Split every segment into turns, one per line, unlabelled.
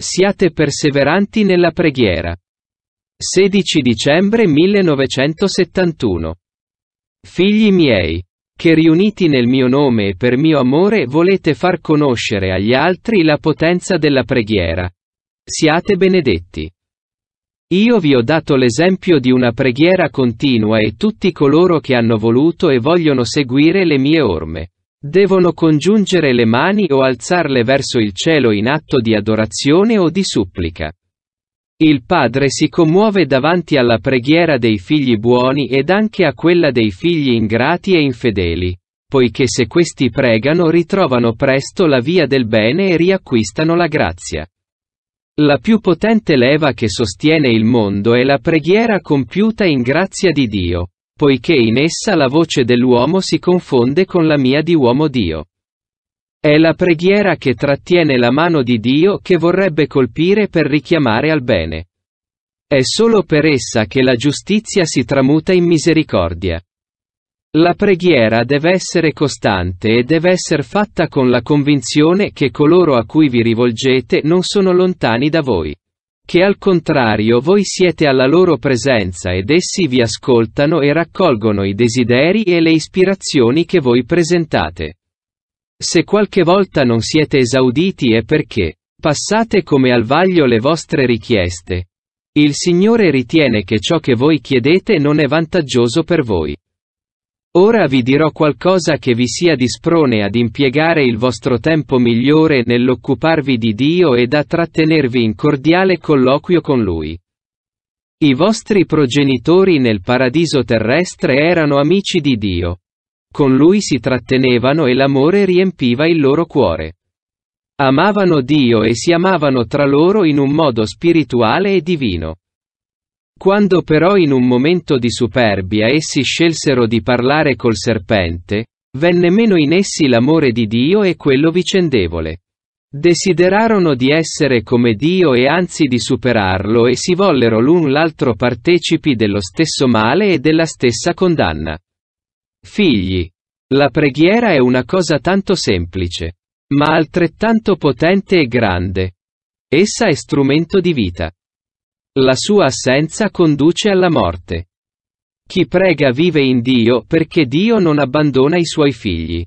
Siate perseveranti nella preghiera. 16 dicembre 1971. Figli miei, che riuniti nel mio nome e per mio amore volete far conoscere agli altri la potenza della preghiera. Siate benedetti. Io vi ho dato l'esempio di una preghiera continua e tutti coloro che hanno voluto e vogliono seguire le mie orme. Devono congiungere le mani o alzarle verso il cielo in atto di adorazione o di supplica. Il Padre si commuove davanti alla preghiera dei figli buoni ed anche a quella dei figli ingrati e infedeli, poiché se questi pregano ritrovano presto la via del bene e riacquistano la grazia. La più potente leva che sostiene il mondo è la preghiera compiuta in grazia di Dio, poiché in essa la voce dell'uomo si confonde con la mia di uomo Dio. È la preghiera che trattiene la mano di Dio che vorrebbe colpire per richiamare al bene. È solo per essa che la giustizia si tramuta in misericordia. La preghiera deve essere costante e deve essere fatta con la convinzione che coloro a cui vi rivolgete non sono lontani da voi che al contrario voi siete alla loro presenza ed essi vi ascoltano e raccolgono i desideri e le ispirazioni che voi presentate. Se qualche volta non siete esauditi è perché passate come al vaglio le vostre richieste. Il Signore ritiene che ciò che voi chiedete non è vantaggioso per voi. Ora vi dirò qualcosa che vi sia di sprone ad impiegare il vostro tempo migliore nell'occuparvi di Dio ed a trattenervi in cordiale colloquio con Lui. I vostri progenitori nel paradiso terrestre erano amici di Dio. Con Lui si trattenevano e l'amore riempiva il loro cuore. Amavano Dio e si amavano tra loro in un modo spirituale e divino. Quando però in un momento di superbia essi scelsero di parlare col serpente, venne meno in essi l'amore di Dio e quello vicendevole. Desiderarono di essere come Dio e anzi di superarlo e si vollero l'un l'altro partecipi dello stesso male e della stessa condanna. Figli. La preghiera è una cosa tanto semplice, ma altrettanto potente e grande. Essa è strumento di vita. La sua assenza conduce alla morte. Chi prega vive in Dio perché Dio non abbandona i suoi figli.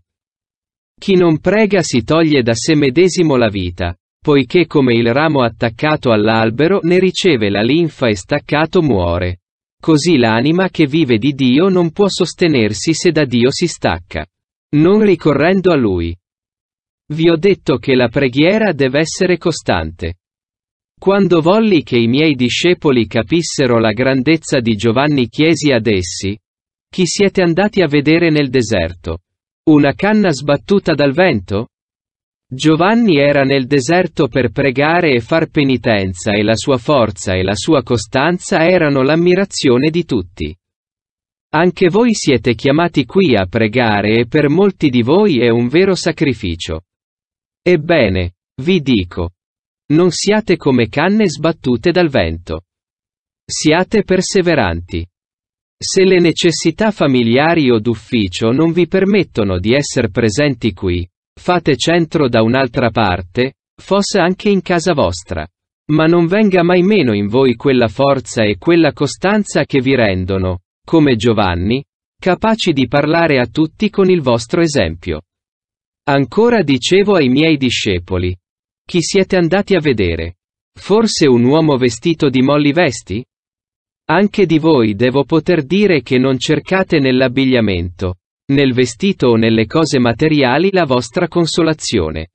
Chi non prega si toglie da sé medesimo la vita, poiché come il ramo attaccato all'albero ne riceve la linfa e staccato muore. Così l'anima che vive di Dio non può sostenersi se da Dio si stacca. Non ricorrendo a Lui. Vi ho detto che la preghiera deve essere costante. Quando volli che i miei discepoli capissero la grandezza di Giovanni chiesi ad essi, chi siete andati a vedere nel deserto? Una canna sbattuta dal vento? Giovanni era nel deserto per pregare e far penitenza e la sua forza e la sua costanza erano l'ammirazione di tutti. Anche voi siete chiamati qui a pregare e per molti di voi è un vero sacrificio. Ebbene, vi dico, non siate come canne sbattute dal vento. Siate perseveranti. Se le necessità familiari o d'ufficio non vi permettono di essere presenti qui, fate centro da un'altra parte, fosse anche in casa vostra. Ma non venga mai meno in voi quella forza e quella costanza che vi rendono, come Giovanni, capaci di parlare a tutti con il vostro esempio. Ancora dicevo ai miei discepoli, chi siete andati a vedere? Forse un uomo vestito di molli vesti? Anche di voi devo poter dire che non cercate nell'abbigliamento, nel vestito o nelle cose materiali la vostra consolazione.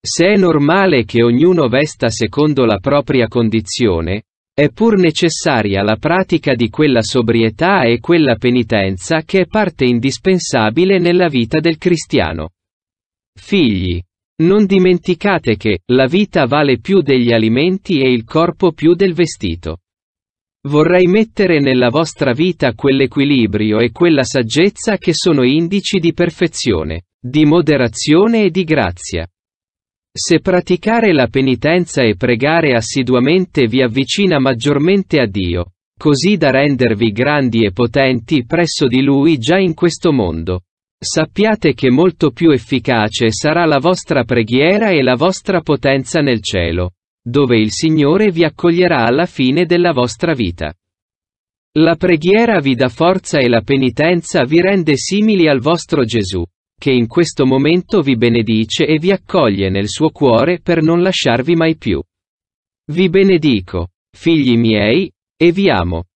Se è normale che ognuno vesta secondo la propria condizione, è pur necessaria la pratica di quella sobrietà e quella penitenza che è parte indispensabile nella vita del cristiano. Figli, non dimenticate che, la vita vale più degli alimenti e il corpo più del vestito. Vorrei mettere nella vostra vita quell'equilibrio e quella saggezza che sono indici di perfezione, di moderazione e di grazia. Se praticare la penitenza e pregare assiduamente vi avvicina maggiormente a Dio, così da rendervi grandi e potenti presso di Lui già in questo mondo. Sappiate che molto più efficace sarà la vostra preghiera e la vostra potenza nel cielo, dove il Signore vi accoglierà alla fine della vostra vita. La preghiera vi dà forza e la penitenza vi rende simili al vostro Gesù, che in questo momento vi benedice e vi accoglie nel suo cuore per non lasciarvi mai più. Vi benedico, figli miei, e vi amo.